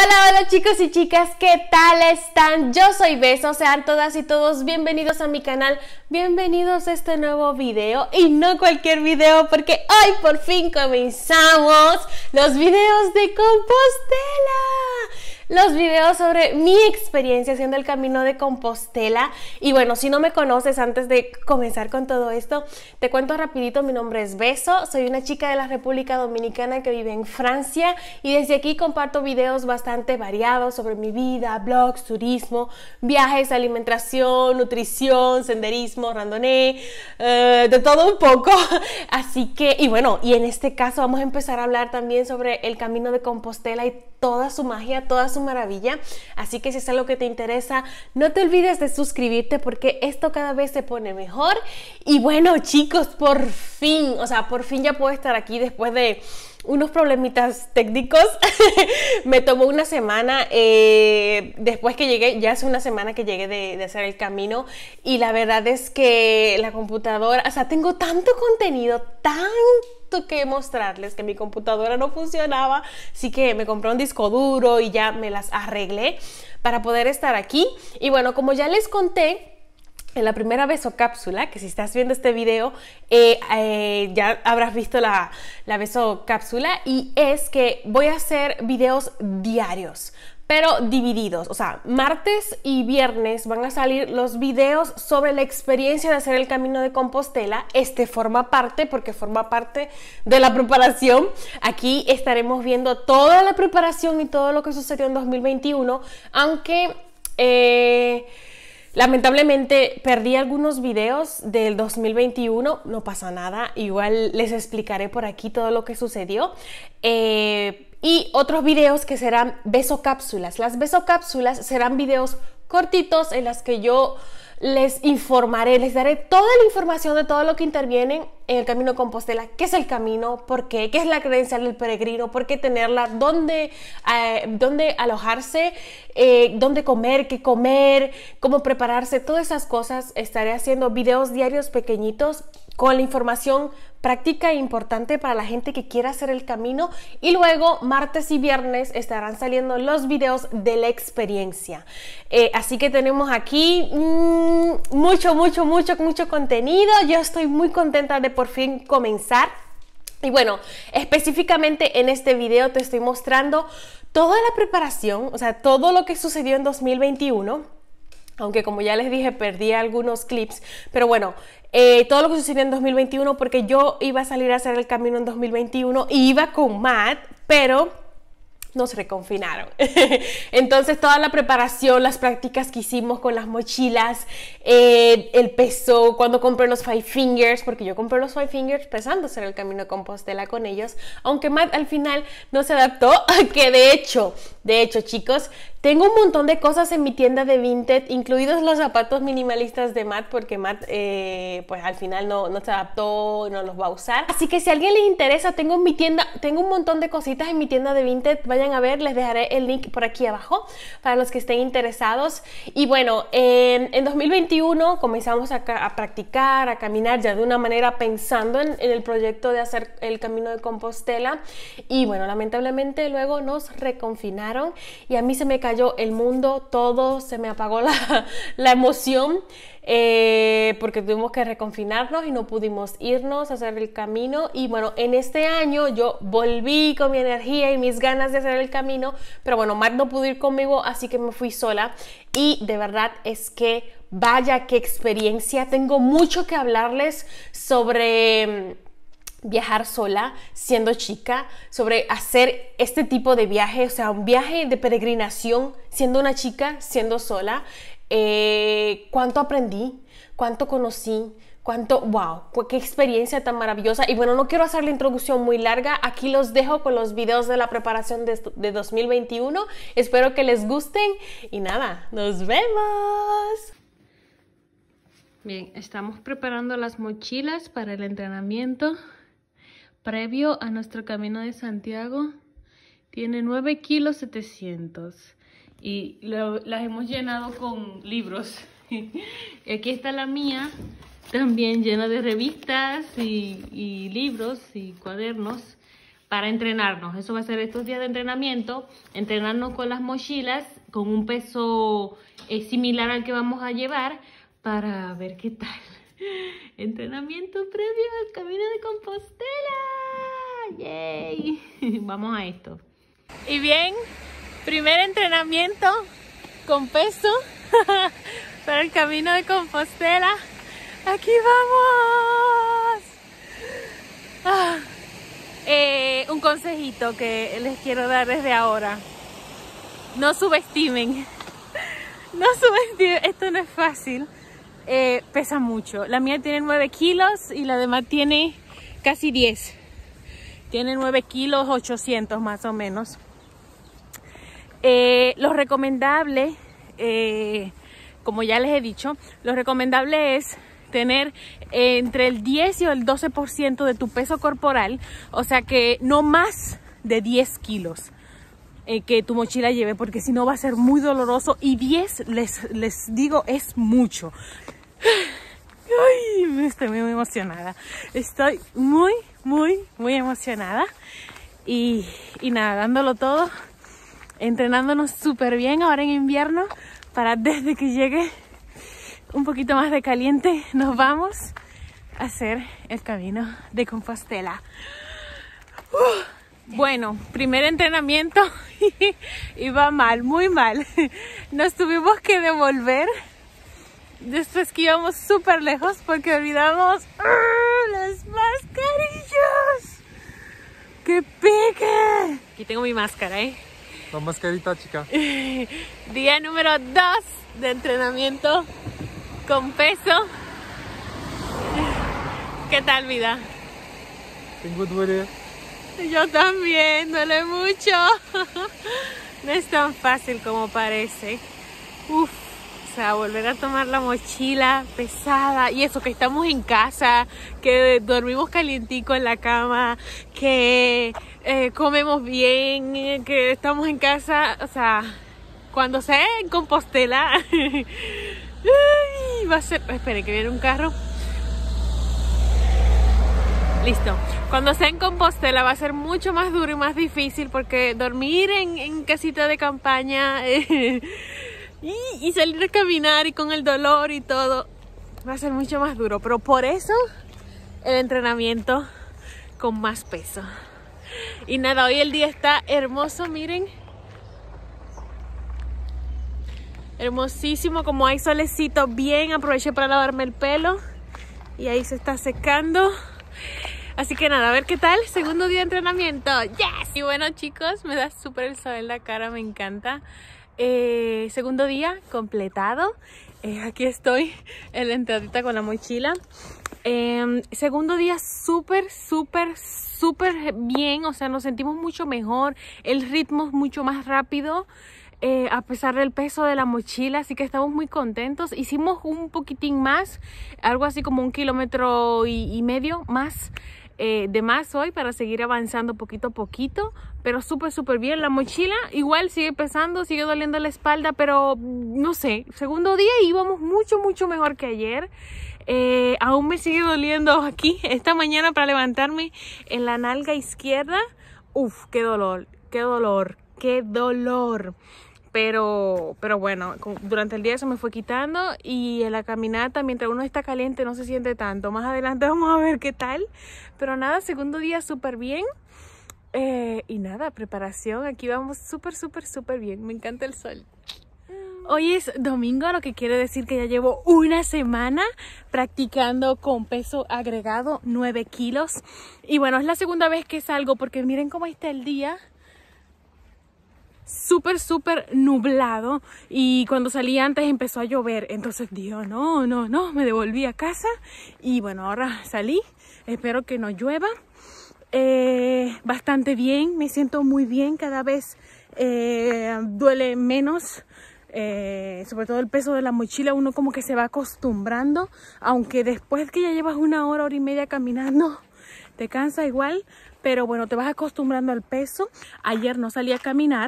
Hola, hola chicos y chicas, ¿qué tal están? Yo soy Beso, sean todas y todos bienvenidos a mi canal, bienvenidos a este nuevo video y no cualquier video porque hoy por fin comenzamos los videos de Compostela los videos sobre mi experiencia haciendo el camino de Compostela. Y bueno, si no me conoces antes de comenzar con todo esto, te cuento rapidito, mi nombre es Beso, soy una chica de la República Dominicana que vive en Francia y desde aquí comparto videos bastante variados sobre mi vida, blogs, turismo, viajes, alimentación, nutrición, senderismo, randoné, eh, de todo un poco. Así que, y bueno, y en este caso vamos a empezar a hablar también sobre el camino de Compostela y toda su magia, toda su maravilla. Así que si es algo que te interesa, no te olvides de suscribirte porque esto cada vez se pone mejor. Y bueno, chicos, por fin, o sea, por fin ya puedo estar aquí después de unos problemitas técnicos. me tomó una semana eh, después que llegué, ya hace una semana que llegué de, de, hacer el camino y la verdad es que la computadora, o sea, tengo tanto contenido, tanto que mostrarles que mi computadora no funcionaba, así que me compré un disco duro y ya me las arreglé para poder estar aquí. Y bueno, como ya les conté, la primera cápsula, que si estás viendo este video eh, eh, ya habrás visto la, la cápsula, y es que voy a hacer videos diarios pero divididos. O sea, martes y viernes van a salir los videos sobre la experiencia de hacer el camino de Compostela. Este forma parte porque forma parte de la preparación. Aquí estaremos viendo toda la preparación y todo lo que sucedió en 2021, aunque... Eh, Lamentablemente perdí algunos videos del 2021, no pasa nada, igual les explicaré por aquí todo lo que sucedió. Eh, y otros videos que serán beso cápsulas. Las beso cápsulas serán videos cortitos en las que yo les informaré, les daré toda la información de todo lo que interviene en el camino Compostela, qué es el camino, por qué, qué es la credencial del peregrino, por qué tenerla, dónde, eh, alojarse, eh, dónde comer, qué comer, cómo prepararse, todas esas cosas. Estaré haciendo videos diarios pequeñitos con la información práctica e importante para la gente que quiera hacer el camino y luego martes y viernes estarán saliendo los videos de la experiencia. Eh, así que tenemos aquí mm, mucho, mucho, mucho, mucho contenido. Yo estoy muy contenta de por fin comenzar. Y bueno, específicamente en este video te estoy mostrando toda la preparación, o sea, todo lo que sucedió en 2021 aunque como ya les dije perdí algunos clips, pero bueno, eh, todo lo que sucedió en 2021 porque yo iba a salir a hacer el camino en 2021 y iba con Matt, pero nos reconfinaron. Entonces toda la preparación, las prácticas que hicimos con las mochilas, eh, el peso, cuando compré los Five Fingers, porque yo compré los Five Fingers pensando hacer el camino de Compostela con ellos, aunque Matt al final no se adaptó, que de hecho, de hecho chicos, tengo un montón de cosas en mi tienda de Vinted, incluidos los zapatos minimalistas de Matt, porque Matt eh, pues al final no, se adaptó, no los va a usar. Así que si a alguien les interesa, tengo mi tienda, tengo un montón de cositas en mi tienda de Vinted, a ver, les dejaré el link por aquí abajo para los que estén interesados. Y bueno, en 2021 comenzamos a, practicar, a caminar ya de una manera pensando en, en el proyecto de hacer el camino de Compostela. Y bueno, lamentablemente luego nos reconfinaron y a mí se me cayó el mundo, todo, se me apagó la, la emoción. Eh, porque tuvimos que reconfinarnos y no pudimos irnos a hacer el camino. Y bueno, en este año yo volví con mi energía y mis ganas de hacer el camino, pero bueno, Mark no pudo ir conmigo, así que me fui sola. Y de verdad es que vaya qué experiencia. Tengo mucho que hablarles sobre mm, viajar sola siendo chica, sobre hacer este tipo de viaje, o sea, un viaje de peregrinación siendo una chica, siendo sola. Eh, ¿Cuánto aprendí? ¿Cuánto conocí? ¿Cuánto? ¡Wow! ¡Qué experiencia tan maravillosa! Y bueno, no quiero hacer la introducción muy larga. Aquí los dejo con los videos de la preparación de, de 2021. Espero que les gusten. Y nada, nos vemos. Bien, estamos preparando las mochilas para el entrenamiento previo a nuestro camino de Santiago tiene 9 kilos 700 y las hemos llenado con libros. y aquí está la mía, también llena de revistas y, libros y cuadernos para entrenarnos. Eso va a ser estos días de entrenamiento, entrenarnos con las mochilas con un peso eh, similar al que vamos a llevar para ver qué tal. Entrenamiento previo al camino de Compostela. Vamos a esto. Y bien, primer entrenamiento con peso para el camino de Compostela. ¡Aquí vamos! Ah, eh, un consejito que les quiero dar desde ahora. No subestimen. No subestimen. Esto no es fácil. Eh, pesa mucho. La mía tiene 9 kilos y la demás tiene casi 10. Tiene 9 kilos 800 más o menos. Eh, lo recomendable, eh, como ya les he dicho, lo recomendable es tener entre el 10 y el 12% de tu peso corporal, o sea que no más de 10 kilos eh, que tu mochila lleve, porque si no va a ser muy doloroso y 10, les, les digo, es mucho. estoy muy, emocionada. Estoy muy, muy, muy emocionada. Y, y nada, dándolo todo, entrenándonos súper bien ahora en invierno para desde que llegue un poquito más de caliente nos vamos a hacer el camino de Compostela. bueno, primer entrenamiento y va mal, muy mal. Nos tuvimos que devolver Después que íbamos súper lejos porque olvidamos ¡ah! las mascarillas. ¡Qué pique! Aquí tengo mi máscara, ¿eh? La mascarita, chica. Día número 2 de entrenamiento con peso. ¿Qué tal, vida? Tengo duele. Yo también, duele mucho. No es tan fácil como parece. Uf sea, volver a tomar la mochila pesada y eso, que estamos en casa, que dormimos calientico en la cama, que eh, comemos bien, eh, que estamos en casa, o sea, cuando sea en Compostela, va a ser, espere que viene un carro. Listo. Cuando sea en Compostela va a ser mucho más duro y más difícil porque dormir en, casita de campaña... Eh, y, salir a caminar y con el dolor y todo va a ser mucho más duro. Pero por eso el entrenamiento con más peso. Y nada, hoy el día está hermoso, miren. Hermosísimo, como hay solecito bien, aproveché para lavarme el pelo. Y ahí se está secando. Así que nada, a ver qué tal, segundo día de entrenamiento. ¡Yes! Y bueno chicos, me da súper el sol en la cara, me encanta. Eh, segundo día completado. Eh, aquí estoy en la entradita con la mochila. Em, segundo día súper, súper, súper bien. O sea, nos sentimos mucho mejor. El ritmo es mucho más rápido. Eh, a pesar del peso de la mochila, así que estamos muy contentos. Hicimos un poquitín más, algo así como un kilómetro y medio más eh, de más hoy para seguir avanzando poquito a poquito, pero súper, súper bien. La mochila igual sigue pesando, sigue doliendo la espalda, pero mm, no sé, segundo día íbamos mucho, mucho mejor que ayer. Eh, aún me sigue doliendo aquí, esta mañana para levantarme en la nalga izquierda. Uf, qué dolor, qué dolor, qué dolor. Pero, pero bueno, durante el día eso me fue quitando y en la caminata, mientras uno está caliente, no se siente tanto. Más adelante vamos a ver qué tal. Pero nada, segundo día súper bien. Eh, y nada, preparación, aquí vamos súper, súper, súper bien. Me encanta el sol. Hoy es domingo, lo que quiere decir que ya llevo una semana practicando con peso agregado 9 kilos. Y bueno, es la segunda vez que salgo porque miren cómo está el día súper, súper nublado y cuando salí antes empezó a llover. Entonces digo, no, no, no, me devolví a casa y bueno, ahora salí, espero que no llueva. Eh, bastante bien, me siento muy bien, cada vez eh, duele menos. Eh, sobre todo el peso de la mochila, uno como que se va acostumbrando, aunque después que ya llevas una hora, hora y media caminando, te cansa igual, pero bueno, te vas acostumbrando al peso. Ayer no salí a caminar.